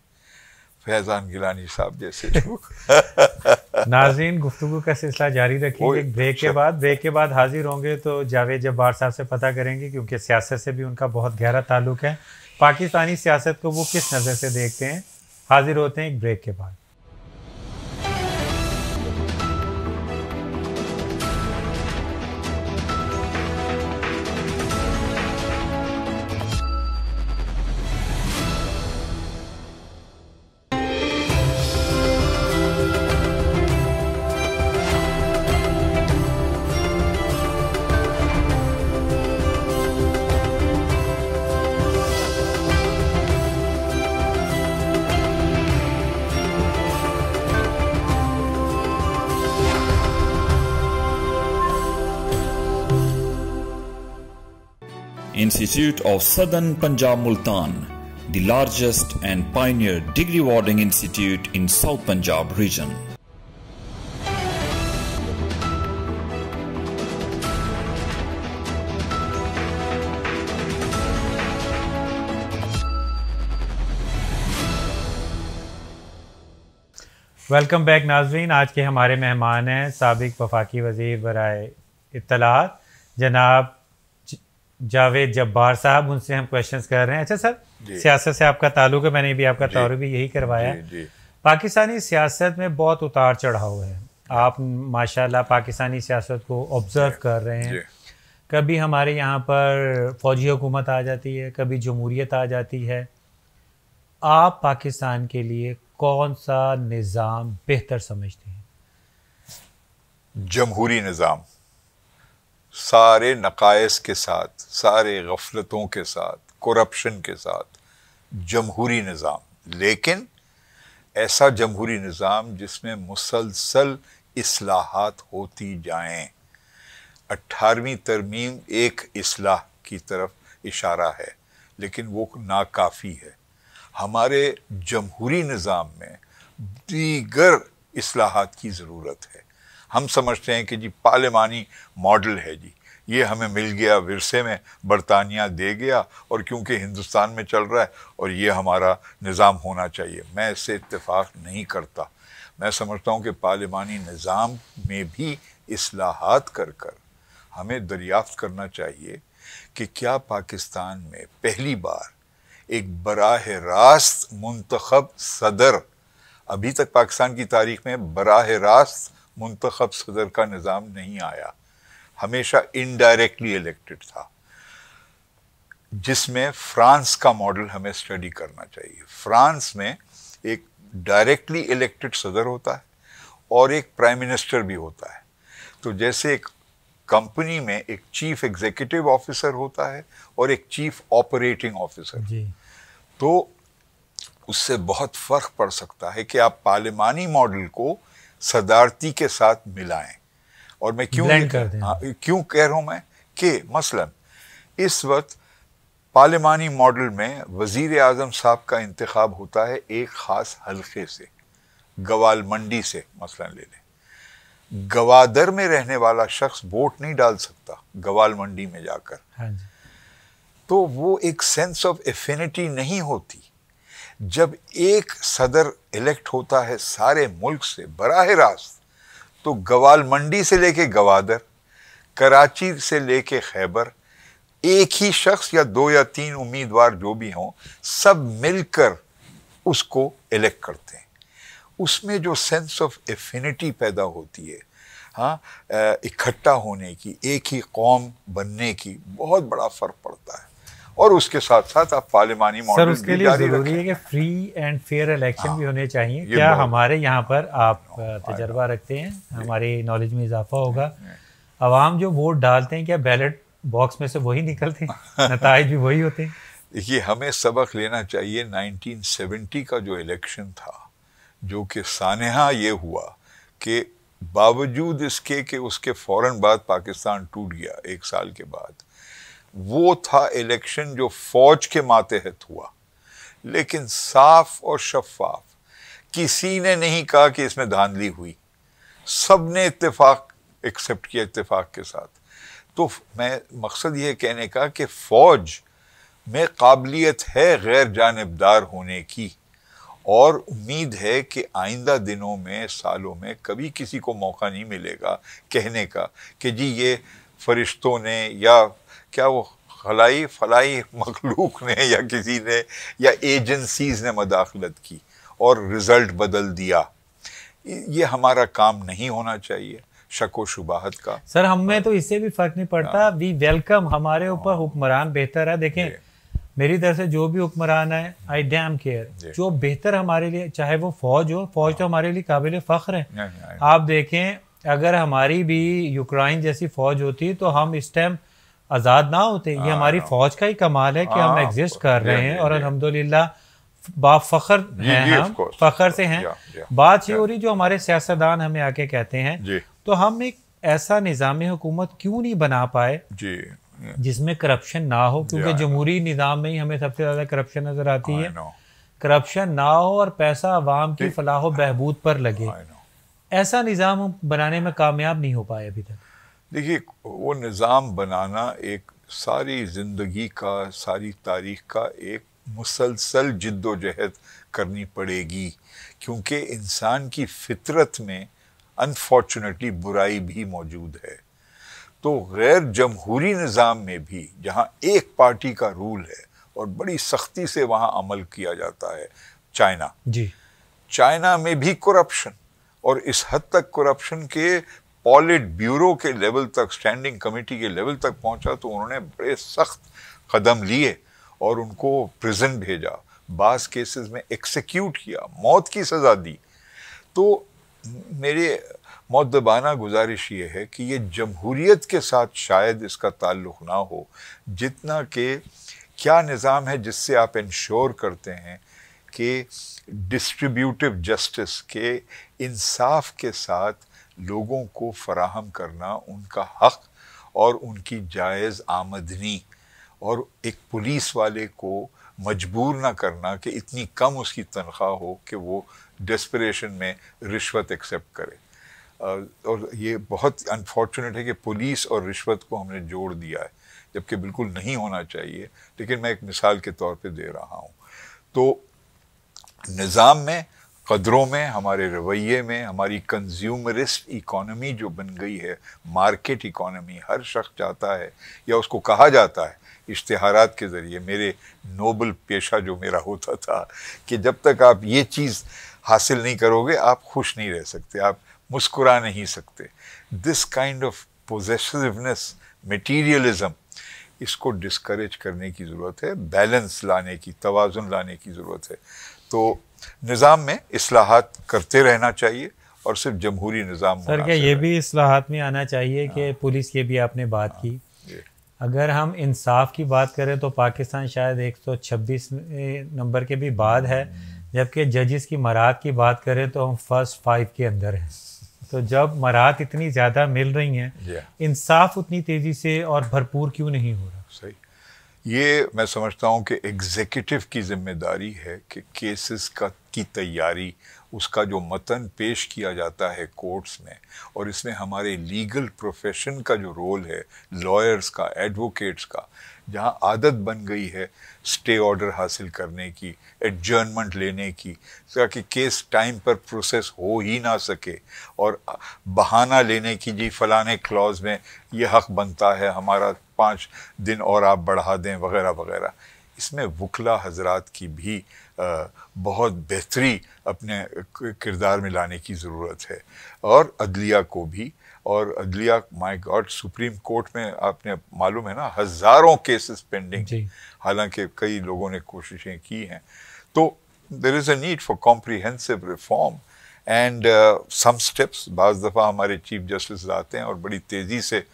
फैजान गिलानी साहब जैसे *laughs* नाजीन गुफ्तु का सिलसिला जारी रखिए एक ब्रेक के बाद ब्रेक के बाद हाजिर होंगे तो जावेद जब्बार साहब से पता करेंगे क्योंकि सियासत से भी उनका बहुत गहरा ताल्लुक है पाकिस्तानी सियासत को वो किस नज़र से देखते हैं हाजिर होते हैं एक ब्रेक के बाद Institute of Southern Punjab Multan, the largest and pioneer degree awarding institute in South Punjab region. Welcome back, Nazreen. Today, our guests are the former Wazir Barai Itala, Janab Javed Jabbar साहब उनसे हम क्वेश्चंस कर रहे हैं अच्छा sir सियासत से आपका ताल्लुक है मैंने भी आपका तौर भी यही करवाया पाकिस्तानी सियासत में बहुत उतार चढ़ाव है आप माशाल्लाह पाकिस्तानी सियासत को ऑब्ज़र्व कर रहे हैं कभी हमारे यहाँ पर फौजी हुकूमत आ जाती है कभी जमहूरीत आ जाती है आप पाकिस्तान के लिए कौन सा निज़ाम बेहतर समझते हैं जमहूरी निज़ाम सारे नकायस के साथ सारे गफलतों के साथ करप्शन के साथ जमहूरी निज़ाम लेकिन ऐसा जमहूरी निज़ाम जिसमें मुसलसल असलाहत होती जाएं अट्ठारहवीं तरमीम एक असलाह की तरफ इशारा है लेकिन वो नाकाफ़ी है हमारे जमहूरी निज़ाम में दीगर असलाहत की ज़रूरत है हम समझते हैं कि जी पार्लिमानी मॉडल है जी ये हमें मिल गया विरसे में बरतानिया दे गया और क्योंकि हिंदुस्तान में चल रहा है और ये हमारा निज़ाम होना चाहिए मैं इससे इतफाक़ नहीं करता मैं समझता हूँ कि पार्लिमानी निज़ाम में भी असलाहत कर कर हमें दरियाफ्त करना चाहिए कि क्या पाकिस्तान में पहली बार एक बराह रास्त मंतखब सदर अभी तक पाकिस्तान की तारीख में बराह रास्त मुंतखब सदर का निज़ाम नहीं आया हमेशा इनडायरेक्टली इलेक्टेड था जिसमें फ्रांस का मॉडल हमें स्टडी करना चाहिए फ्रांस में एक डायरेक्टली इलेक्टेड सदर होता है और एक प्राइम मिनिस्टर भी होता है तो जैसे एक कंपनी में एक चीफ एग्जीक्यूटिव ऑफिसर होता है और एक चीफ ऑपरेटिंग ऑफिसर तो उससे बहुत फ़र्क पड़ सकता है कि आप पार्लिमानी मॉडल को सदारती के साथ मिलाएं और मैं क्यों हाँ, क्यों कह रहा हूं मैं कि मसलन इस वक्त पार्लियमानी मॉडल में वजीर आजम साहब का इंतखब होता है एक ख़ास हलके से गवाल मंडी से मसलन ले लें गवादर में रहने वाला शख्स वोट नहीं डाल सकता गवाल मंडी में जाकर हाँ तो वो एक सेंस ऑफ एफिनिटी नहीं होती जब एक सदर इलेक्ट होता है सारे मुल्क से बरह रास्त तो गवाल मंडी से लेके गवादर कराची से लेके खैबर एक ही शख्स या दो या तीन उम्मीदवार जो भी हों सब मिलकर उसको इलेक्ट करते हैं उसमें जो सेंस ऑफ एफिनिटी पैदा होती है हाँ इकट्ठा होने की एक ही कौम बनने की बहुत बड़ा फ़र्क पड़ता है और उसके साथ साथ आप पार्लिमानी मॉडल उसके लिए जरूरी है कि फ्री एंड फेयर इलेक्शन भी हाँ, होने चाहिए क्या हमारे यहाँ पर आप हाँ, तजर्बा रखते हैं हमारे नॉलेज में इजाफा हाँ, होगा आवाम जो वोट डालते हैं क्या बैलेट बॉक्स में से वही निकलते हैं *laughs* नतज भी वही होते हैं देखिए हमें सबक लेना चाहिए 1970 का जो इलेक्शन था जो कि सानहा ये हुआ कि बावजूद इसके कि उसके फौरन बाद पाकिस्तान टूट गया एक साल के बाद वो था इलेक्शन जो फौज के मातहत हुआ लेकिन साफ और शफाफ किसी ने नहीं कहा कि इसमें धांधली हुई सब ने इतफाक एक्सेप्ट किया इतफाक के साथ तो मैं मकसद ये कहने का कि फ़ौज में काबिलियत है गैर जानबदार होने की और उम्मीद है कि आइंदा दिनों में सालों में कभी किसी को मौका नहीं मिलेगा कहने का कि जी ये फरिश्तों ने या क्या वो खलाई फलाई मखलूक ने या किसी ने या एजेंसीज़ ने मदाखलत की और रिज़ल्ट बदल दिया ये हमारा काम नहीं होना चाहिए शको शुबाहत का सर हमें तो इससे भी फ़र्क नहीं पड़ता वी हाँ। वेलकम हमारे हाँ। ऊपर हुक्मरान बेहतर है देखें मेरी तरफ से जो भी हुक्मरान है आई डैम केयर जो बेहतर हमारे लिए चाहे वो फौज हो फौज तो हाँ। हमारे लिए काबिल फ़ख्र है आप देखें अगर हमारी भी यूक्रेन जैसी फौज होती तो हम इस टाइम आज़ाद ना होते ये हमारी हाँ। फौज का ही कमाल है कि हम एग्जिस्ट हाँ, कर रहे हैं और अलहमदिल्ला बाफर हैं हम फखर से हैं बात ये हो रही जो हमारे सियासतदान हमें आके कहते हैं तो हम एक ऐसा निज़ाम हुकूमत क्यों नहीं बना पाए जिसमें करप्शन ना हो क्योंकि जमहूरी निज़ाम में ही हमें सबसे ज़्यादा करप्शन नज़र आती है करप्शन ना हो और पैसा आवाम की फलाह बहबूद पर लगे ऐसा निज़ाम बनाने में कामयाब नहीं हो पाए अभी तक देखिए वो निज़ाम बनाना एक सारी ज़िंदगी का सारी तारीख का एक मुसलसल जद्दोजहद करनी पड़ेगी क्योंकि इंसान की फितरत में अनफॉर्चुनेटली बुराई भी मौजूद है तो गैर जमहूरी निज़ाम में भी जहाँ एक पार्टी का रूल है और बड़ी सख्ती से वहाँ अमल किया जाता है चाइना जी चाइना में भी करप्शन और इस हद तक करप्शन के पॉलिट ब्यूरो के लेवल तक स्टैंडिंग कमेटी के लेवल तक पहुंचा तो उन्होंने बड़े सख्त कदम लिए और उनको प्रिजन भेजा बास केसेस में एक्सिक्यूट किया मौत की सज़ा दी तो मेरे मौदबाना गुजारिश ये है कि ये जमहूरीत के साथ शायद इसका ताल्लुक़ ना हो जितना कि क्या निज़ाम है जिससे आप इंश्योर करते हैं कि डिस्ट्रीब्यूटिव जस्टिस के इंसाफ के साथ लोगों को फराहम करना उनका हक और उनकी जायज़ आमदनी और एक पुलिस वाले को मजबूर ना करना कि इतनी कम उसकी तनख्वाह हो कि वो डेस्परेशन में रिश्वत एक्सेप्ट करे और ये बहुत अनफॉर्चुनेट है कि पुलिस और रिश्वत को हमने जोड़ दिया है जबकि बिल्कुल नहीं होना चाहिए लेकिन मैं एक मिसाल के तौर पे दे रहा हूँ तो निज़ाम में कदरों में हमारे रवैये में हमारी कंज्यूमरिस्ट इकोनॉमी जो बन गई है मार्केट इकोनॉमी हर शख्स चाहता है या उसको कहा जाता है इश्तहारात के ज़रिए मेरे नोबल पेशा जो मेरा होता था कि जब तक आप ये चीज़ हासिल नहीं करोगे आप खुश नहीं रह सकते आप मुस्कुरा नहीं सकते this kind of possessiveness materialism इसको डिस्करेज करने की ज़रूरत है बैलेंस लाने की तोज़ुन लाने की ज़रूरत है तो निज़ाम में असलाहत करते रहना चाहिए और सिर्फ जमहूरी निज़ाम सर क्या ये भी असलाहत में आना चाहिए कि हाँ। पुलिस ये भी आपने बात की हाँ, अगर हम इंसाफ की बात करें तो पाकिस्तान शायद एक सौ छब्बीस नंबर के भी बाद है हम्म। जबकि जजेस की मरात की बात करें तो हम फर्स्ट फाइव के अंदर हैं तो जब मरात इतनी ज़्यादा मिल रही हैं इंसाफ उतनी तेज़ी से और भरपूर क्यों नहीं हो रहा सही ये मैं समझता हूँ कि एग्जीक्यूटिव की जिम्मेदारी है कि केसेस का की तैयारी उसका जो मतन पेश किया जाता है कोर्ट्स में और इसमें हमारे लीगल प्रोफेशन का जो रोल है लॉयर्स का एडवोकेट्स का जहाँ आदत बन गई है स्टे ऑर्डर हासिल करने की एडजर्नमेंट लेने की ताकि केस टाइम पर प्रोसेस हो ही ना सके और बहाना लेने की जी फलाने क्लॉज में ये हक बनता है हमारा पाँच दिन और आप बढ़ा दें वगैरह वगैरह इसमें वकला हजरात की भी बहुत बेहतरी अपने किरदार में लाने की ज़रूरत है और अदलिया को भी और अदलिया माय गॉड सुप्रीम कोर्ट में आपने मालूम है ना हज़ारों केसेस पेंडिंग हालांकि कई लोगों ने कोशिशें की हैं तो there is a need for comprehensive reform and some steps बज़ दफ़ा हमारे चीफ जस्टिस आते हैं और बड़ी तेज़ी से uh,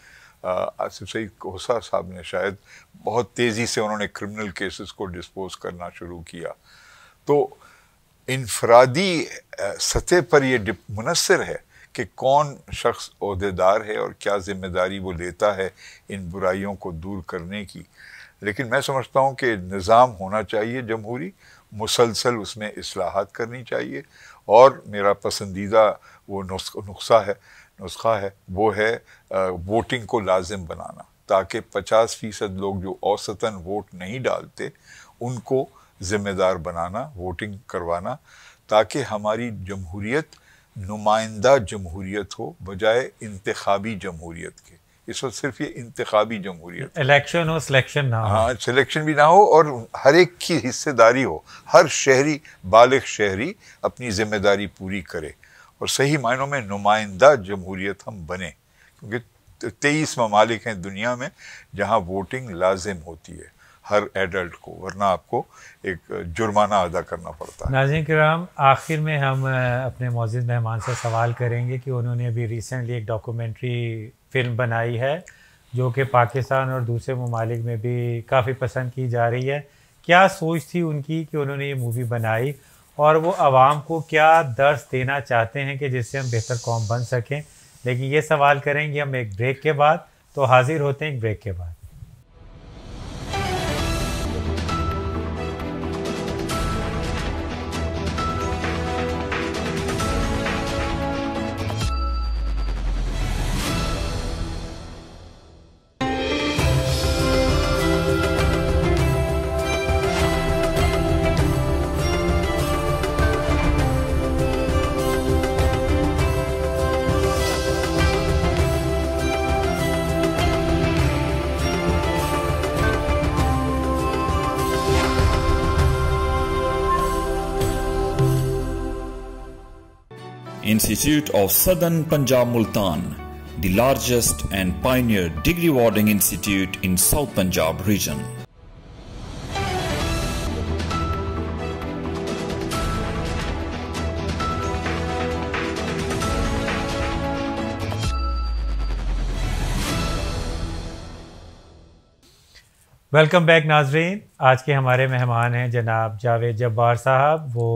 आसिफ सईद कोसा साहब ने शायद बहुत तेज़ी से उन्होंने क्रिमिनल केसेस को डिस्पोज करना शुरू किया तो इनफरादी सतह पर यह मुनसर है कि कौन शख्स अहदेदार है और क्या जिम्मेदारी वो लेता है इन बुराइयों को दूर करने की लेकिन मैं समझता हूँ कि निज़ाम होना चाहिए जमहूरी मुसलसल उसमें असलाहत करनी चाहिए और मेरा पसंदीदा वो नुस्खा है नुस्खा है वो है वोटिंग को लाजिम बनाना ताकि पचास फीसद लोग जो औसतन वोट नहीं डालते उनको ज़िम्मेदार बनाना वोटिंग करवाना ताकि हमारी जमहूरीत नुमाइंदा जमहूरीत हो बजाय इंतबी जमहूरीत के इस वक्त सिर्फ ये इंतबी जमहूरियत इलेक्शन हो सिलेक्शन ना हो हाँ सिलेक्शन भी ना हो और हर एक की हिस्सेदारी हो हर शहरी बालग शहरी अपनी जिम्मेदारी पूरी करे और सही मायनों में नुमाइंदा जमहूरियत हम बने क्योंकि तेईस ममालिक हैं दुनिया में जहाँ वोटिंग लाजिम होती है हर एडल्ट को वरना आपको एक जुर्माना अदा करना पड़ता है नाजिम कराम आखिर में हम अपने मौजूद मेहमान से सवाल करेंगे कि उन्होंने अभी रिसेंटली एक डॉक्यूमेंट्री फिल्म बनाई है जो कि पाकिस्तान और दूसरे ममालिक में भी काफ़ी पसंद की जा रही है क्या सोच थी उनकी कि उन्होंने ये मूवी बनाई और वो आवाम को क्या दर्स देना चाहते हैं कि जिससे हम बेहतर कौम बन सकें लेकिन ये सवाल करेंगे हम एक ब्रेक के बाद तो हाज़िर होते हैं एक ब्रेक के बाद Institute of Southern Punjab Multan, the largest and pioneer degree awarding institute in South Punjab region. Welcome back नाजरीन आज के हमारे मेहमान हैं जनाब जावेद जब्बार साहब वो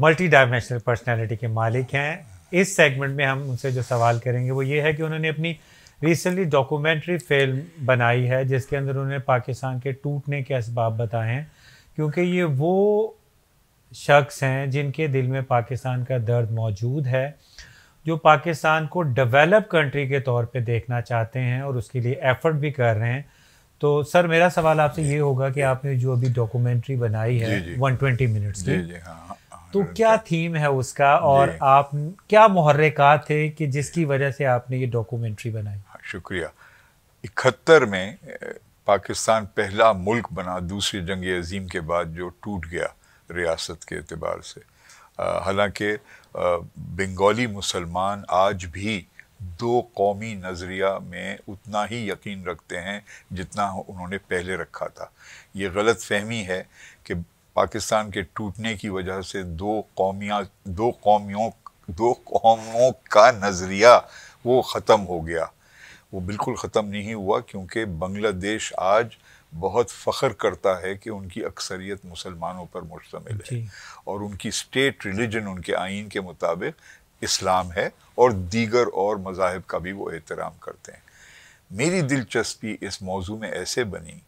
मल्टी डायमेंशनल पर्सनैलिटी के मालिक हैं इस सेगमेंट में हम उनसे जो सवाल करेंगे वो ये है कि उन्होंने अपनी रिसेंटली डॉक्यूमेंट्री फिल्म बनाई है जिसके अंदर उन्होंने पाकिस्तान के टूटने के इसबाब बताए हैं क्योंकि ये वो शख्स हैं जिनके दिल में पाकिस्तान का दर्द मौजूद है जो पाकिस्तान को डेवलप कंट्री के तौर पे देखना चाहते हैं और उसके लिए एफर्ट भी कर रहे हैं तो सर मेरा सवाल आपसे ये होगा कि आपने जो अभी डॉक्यूमेंट्री बनाई है वन ट्वेंटी मिनट्स की जी, जी, हाँ। तो हम्म, क्या थीम तो- है उसका और आप क्या मुहर्रिका थे कि जिसकी वजह से आपने ये डॉक्यूमेंट्री बनाई हाँ, शुक्रिया इकहत्तर में पाकिस्तान पहला मुल्क बना दूसरी जंग अजीम के बाद जो टूट गया रियासत के अतबार से हालांकि बंगाली मुसलमान आज भी दो कौमी नज़रिया में उतना ही यकीन रखते हैं जितना उन्होंने पहले रखा था ये गलत फहमी है कि पाकिस्तान के टूटने की वजह से दो कौमिया दो कौमियों दो कौमों का नज़रिया वो ख़त्म हो गया वो बिल्कुल ख़त्म नहीं हुआ क्योंकि बांग्लादेश आज बहुत फ़ख्र करता है कि उनकी अक्सरियत मुसलमानों पर मुश्तमिल है और उनकी स्टेट रिलीजन उनके आइन के मुताबिक इस्लाम है और दीगर और मजाहब का भी वो एहतराम करते हैं मेरी दिलचस्पी इस मौजू में ऐसे बनी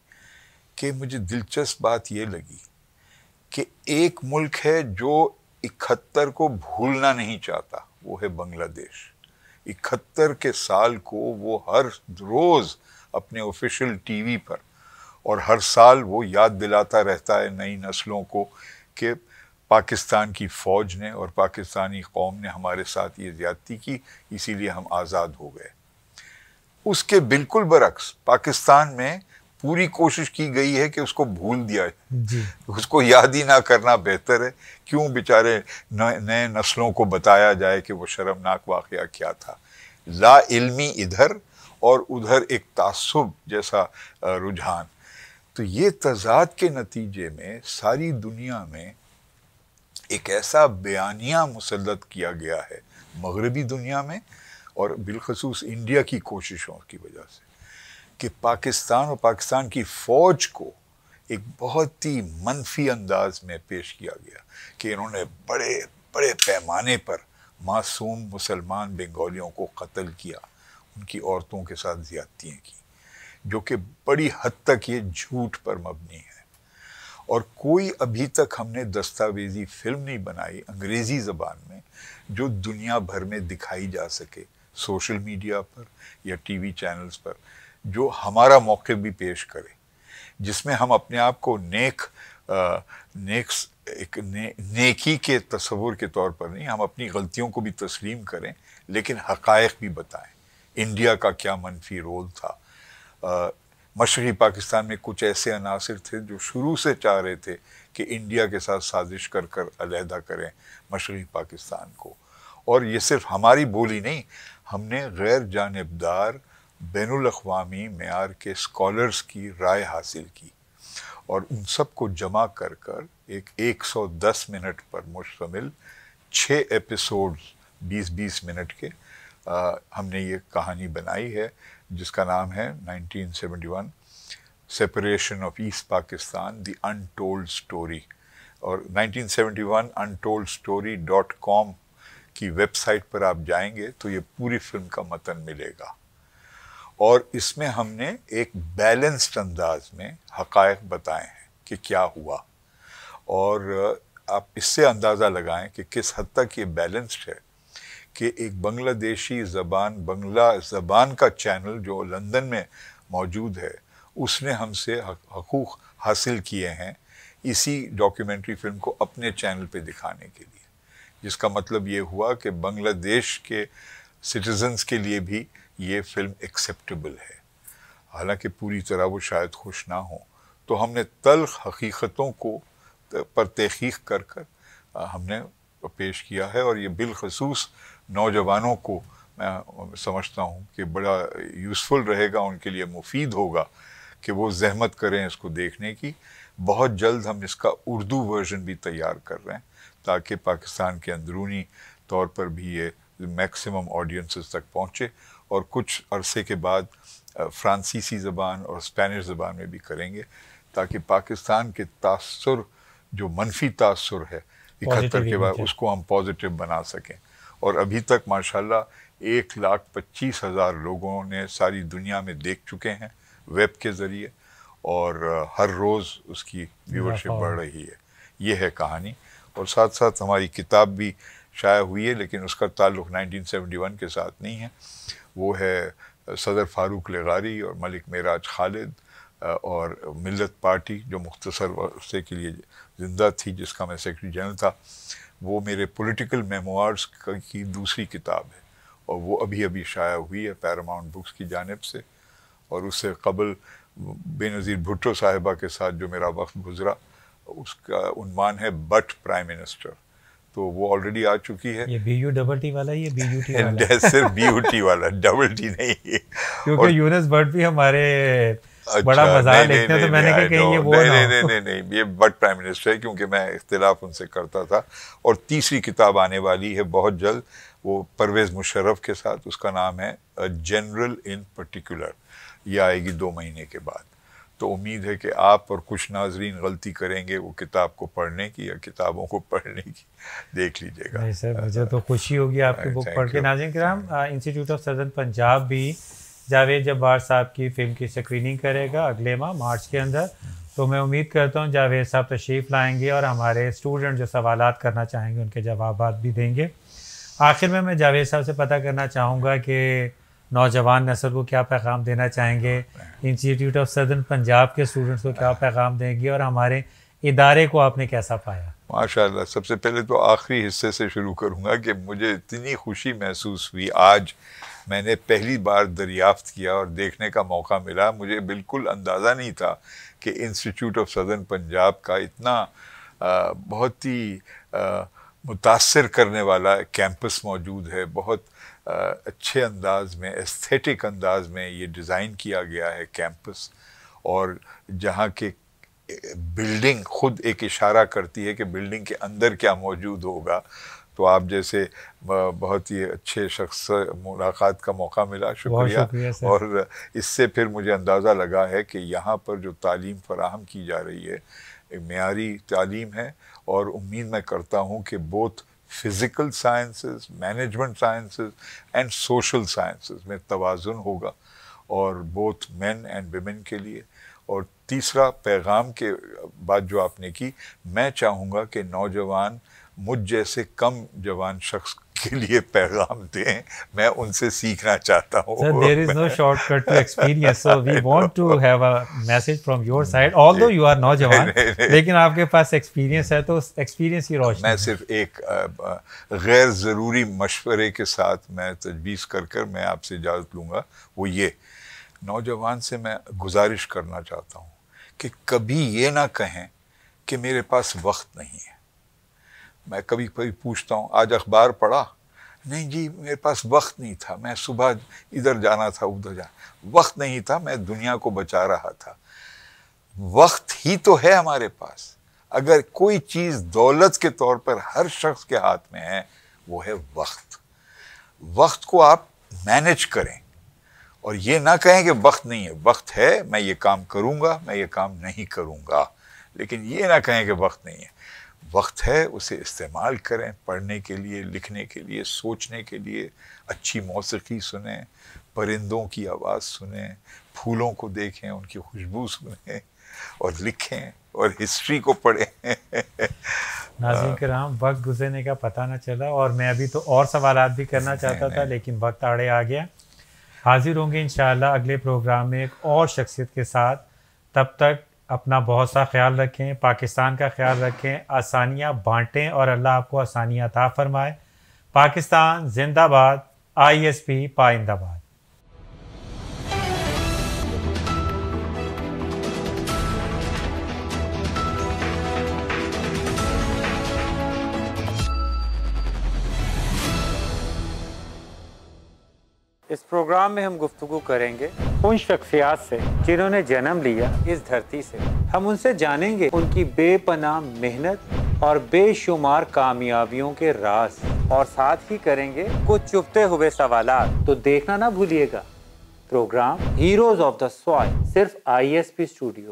कि मुझे दिलचस्प बात ये लगी कि एक मुल्क है जो इकहत्तर को भूलना नहीं चाहता वो है बांग्लादेश इकहत्तर के साल को वो हर रोज़ अपने ऑफिशियल टीवी पर और हर साल वो याद दिलाता रहता है नई नस्लों को कि पाकिस्तान की फ़ौज ने और पाकिस्तानी कौम ने हमारे साथ ये ज़्यादती की इसीलिए हम आज़ाद हो गए उसके बिल्कुल बरक्स पाकिस्तान में पूरी कोशिश की गई है कि उसको भूल दिया है उसको याद ही ना करना बेहतर है क्यों बेचारे नए नस्लों को बताया जाए कि वो शर्मनाक वाक़ क्या था ला इल्मी इधर और उधर एक तसब जैसा रुझान तो ये तजाद के नतीजे में सारी दुनिया में एक ऐसा बयानिया मुसलत किया गया है मगरबी दुनिया में और बिलखसूस इंडिया की कोशिशों की वजह से कि पाकिस्तान और पाकिस्तान की फ़ौज को एक बहुत ही मनफी अंदाज में पेश किया गया कि इन्होंने बड़े बड़े पैमाने पर मासूम मुसलमान बंगालियों को कत्ल किया उनकी औरतों के साथ ज़्यादतियाँ की जो कि बड़ी हद तक ये झूठ पर मबनी है और कोई अभी तक हमने दस्तावेजी फिल्म नहीं बनाई अंग्रेज़ी ज़बान में जो दुनिया भर में दिखाई जा सके सोशल मीडिया पर या टीवी चैनल्स पर जो हमारा मौके भी पेश करे जिसमें हम अपने आप को नेक आ, नेक एक ने, नेकी के तस्वुर के तौर पर नहीं हम अपनी गलतियों को भी तस्लीम करें लेकिन हकायक भी बताएं इंडिया का क्या मनफी रोल था मशरक़ी पाकिस्तान में कुछ ऐसे अनासर थे जो शुरू से चाह रहे थे कि इंडिया के साथ साजिश कर कर अलहदा करें मशरक़ी पाकिस्तान को और ये सिर्फ हमारी बोली नहीं हमने गैर जानबदार बैन अवी मैार के स्कॉलर्स की राय हासिल की और उन सब को जमा कर कर एक 110 मिनट पर मुश्तमिल छः एपिसोड्स 20-20 मिनट के आ, हमने ये कहानी बनाई है जिसका नाम है 1971 separation of east Pakistan the untold story और 1971 अनटोल्ड स्टोरी डॉट कॉम की वेबसाइट पर आप जाएंगे तो ये पूरी फिल्म का मतन मिलेगा और इसमें हमने एक बैलेंस्ड अंदाज में हकायक बताए हैं कि क्या हुआ और आप इससे अंदाज़ा लगाएं कि किस हद तक ये बैलेंस्ड है कि एक बांग्लादेशी ज़बान बंगला ज़बान का चैनल जो लंदन में मौजूद है उसने हमसे हकूक़ हासिल किए हैं इसी डॉक्यूमेंट्री फिल्म को अपने चैनल पे दिखाने के लिए जिसका मतलब ये हुआ कि बांग्लादेश के सिटीजन्स के लिए भी ये फिल्म एक्सेप्टेबल है हालांकि पूरी तरह वो शायद खुश ना हो तो हमने तलख हकीकतों को पर तहकीक कर कर हमने पेश किया है और ये बिलखसूस नौजवानों को मैं समझता हूँ कि बड़ा यूज़फुल रहेगा उनके लिए मुफीद होगा कि वो जहमत करें इसको देखने की बहुत जल्द हम इसका उर्दू वर्जन भी तैयार कर रहे हैं ताकि पाकिस्तान के अंदरूनी तौर पर भी ये मैक्सिमम ऑडियंसेस तक पहुँचे और कुछ अरसे के बाद फ्रांसीसी ज़बान और स्पेनिश ज़बान में भी करेंगे ताकि पाकिस्तान के तासर जो मनफी तासर है इकहत्तर के बाद उसको हम पॉजिटिव बना सकें और अभी तक माशाल्लाह एक लाख पच्चीस हज़ार लोगों ने सारी दुनिया में देख चुके हैं वेब के ज़रिए और हर रोज़ उसकी व्यूवरशिप बढ़ रही है ये है कहानी और साथ साथ हमारी किताब भी शाया हुई है लेकिन उसका ताल्लुक 1971 के साथ नहीं है वो है सदर फारूक लगारी और मलिक मेराज खालिद और मिलत पार्टी जो मुख्तसर वर्षे के लिए ज़िंदा थी जिसका मैं सेक्रेटरी जनरल था वो मेरे पॉलिटिकल मेमोर्स की दूसरी किताब है और वो अभी अभी शाया हुई है पैरामाउंट बुक्स की जानब से और उससे कबल बेनज़ीर भुट्टो साहिबा के साथ जो मेरा वक्त गुज़रा उसका उनवान है बट प्राइम मिनिस्टर तो वो ऑलरेडी आ चुकी है ये बी यू डबल टी वाला ये बी यू टी वाला सिर्फ बी यू टी वाला डबल टी नहीं क्योंकि यूनस बर्ड भी हमारे अच्छा, बड़ा लेते हैं तो मैंने कहा कहीं ये वो नहीं नहीं नहीं नहीं, नहीं ये बट प्राइम मिनिस्टर है क्योंकि मैं इख्तिलाफ उनसे करता था और तीसरी किताब आने वाली है बहुत जल्द वो परवेज़ मुशर्रफ के साथ उसका नाम है जनरल इन पर्टिकुलर ये आएगी दो महीने के बाद तो उम्मीद है कि आप और कुछ नाजरीन गलती करेंगे वो किताब को पढ़ने की या किताबों को पढ़ने की देख लीजिएगा नहीं सर मुझे तो खुशी होगी आपकी बुक पढ़ के नाजिन कराम इंस्टीट्यूट ऑफ सदर पंजाब भी जावेद जब्बार साहब की फ़िल्म की स्क्रीनिंग करेगा अगले माह मार्च के अंदर तो मैं उम्मीद करता हूँ जावेद साहब तशरीफ़ लाएंगे और हमारे स्टूडेंट जो सवाल करना चाहेंगे उनके जवाब भी देंगे आखिर में मैं जावेद साहब से पता करना चाहूँगा कि नौजवान नसल को क्या पैगाम देना चाहेंगे इंस्टीट्यूट ऑफ सदर पंजाब के स्टूडेंट्स को क्या हाँ। पैगाम देंगे और हमारे इदारे को आपने कैसा पाया माशा सबसे पहले तो आखिरी हिस्से से शुरू करूँगा कि मुझे इतनी खुशी महसूस हुई आज मैंने पहली बार दरियाफ्त किया और देखने का मौका मिला मुझे बिल्कुल अंदाज़ा नहीं था कि इंस्टीट्यूट ऑफ सदर पंजाब का इतना बहुत ही मुतासर करने वाला कैंपस मौजूद है बहुत अच्छे अंदाज में एस्थेटिक अंदाज में ये डिज़ाइन किया गया है कैंपस और जहाँ के बिल्डिंग खुद एक इशारा करती है कि बिल्डिंग के अंदर क्या मौजूद होगा तो आप जैसे बहुत ही अच्छे शख्स मुलाकात का मौका मिला शुक्रिया, शुक्रिया और इससे फिर मुझे अंदाज़ा लगा है कि यहाँ पर जो तालीम फराहम की जा रही है मीरी तालीम है और उम्मीद मैं करता हूँ कि both physical sciences management sciences and social sciences में तोज़ुन होगा और बोथ मेन एंड वमेन के लिए और तीसरा पैगाम के बाद जो आपने की मैं चाहूँगा कि नौजवान मुझ जैसे कम जवान शख्स के लिए पैगाम दें मैं उनसे सीखना चाहता हूँ sir there is no shortcut to experience so we want to have a message from your side although you are नौजवान लेकिन आपके पास एक्सपीरियंस है तो एक्सपीरियंस ही रोशनी मैं सिर्फ एक गैर ज़रूरी मशवरे के साथ मैं तजवीज़ कर कर मैं आपसे इजाज़त लूंगा वो ये नौजवान से मैं गुजारिश करना चाहता हूँ कि कभी ये ना कहें कि मेरे पास वक्त नहीं है मैं कभी कभी पूछता हूँ आज अखबार पढ़ा नहीं जी मेरे पास वक्त नहीं था मैं सुबह इधर जाना था उधर जाना वक्त नहीं था मैं दुनिया को बचा रहा था वक्त ही तो है हमारे पास अगर कोई चीज़ दौलत के तौर पर हर शख्स के हाथ में है वो है वक्त वक्त को आप मैनेज करें और ये ना कहें कि वक्त नहीं है वक्त है मैं ये काम करूँगा मैं ये काम नहीं करूँगा लेकिन ये ना कहें कि वक्त नहीं है वक्त है उसे इस्तेमाल करें पढ़ने के लिए लिखने के लिए सोचने के लिए अच्छी मौसीकी सुने परिंदों की आवाज़ सुने फूलों को देखें उनकी खुशबू सुने और लिखें और हिस्ट्री को पढ़ें *laughs* नाजी हाँ। कराम वक्त गुजरने का पता ना चला और मैं अभी तो और सवाल भी करना चाहता था लेकिन वक्त आड़े आ गया हाजिर होंगे इन अगले प्रोग्राम में एक और शख्सियत के साथ तब तक अपना बहुत सा ख्याल रखें पाकिस्तान का ख्याल रखें आसानियाँ बांटें और अल्लाह आपको आसानियाँ था फरमाए पाकिस्तान जिंदाबाद आई एस पी पाइंदाबाद इस प्रोग्राम में हम गुफ्तु करेंगे उन शख्सियात से जिन्होंने जन्म लिया इस धरती से हम उनसे जानेंगे उनकी बेपनाह मेहनत और बेशुमार कामयाबियों के राज और साथ ही करेंगे कुछ चुपते हुए सवाल तो देखना ना भूलिएगा program heroes of the soil सिर्फ आईएसपी स्टूडियो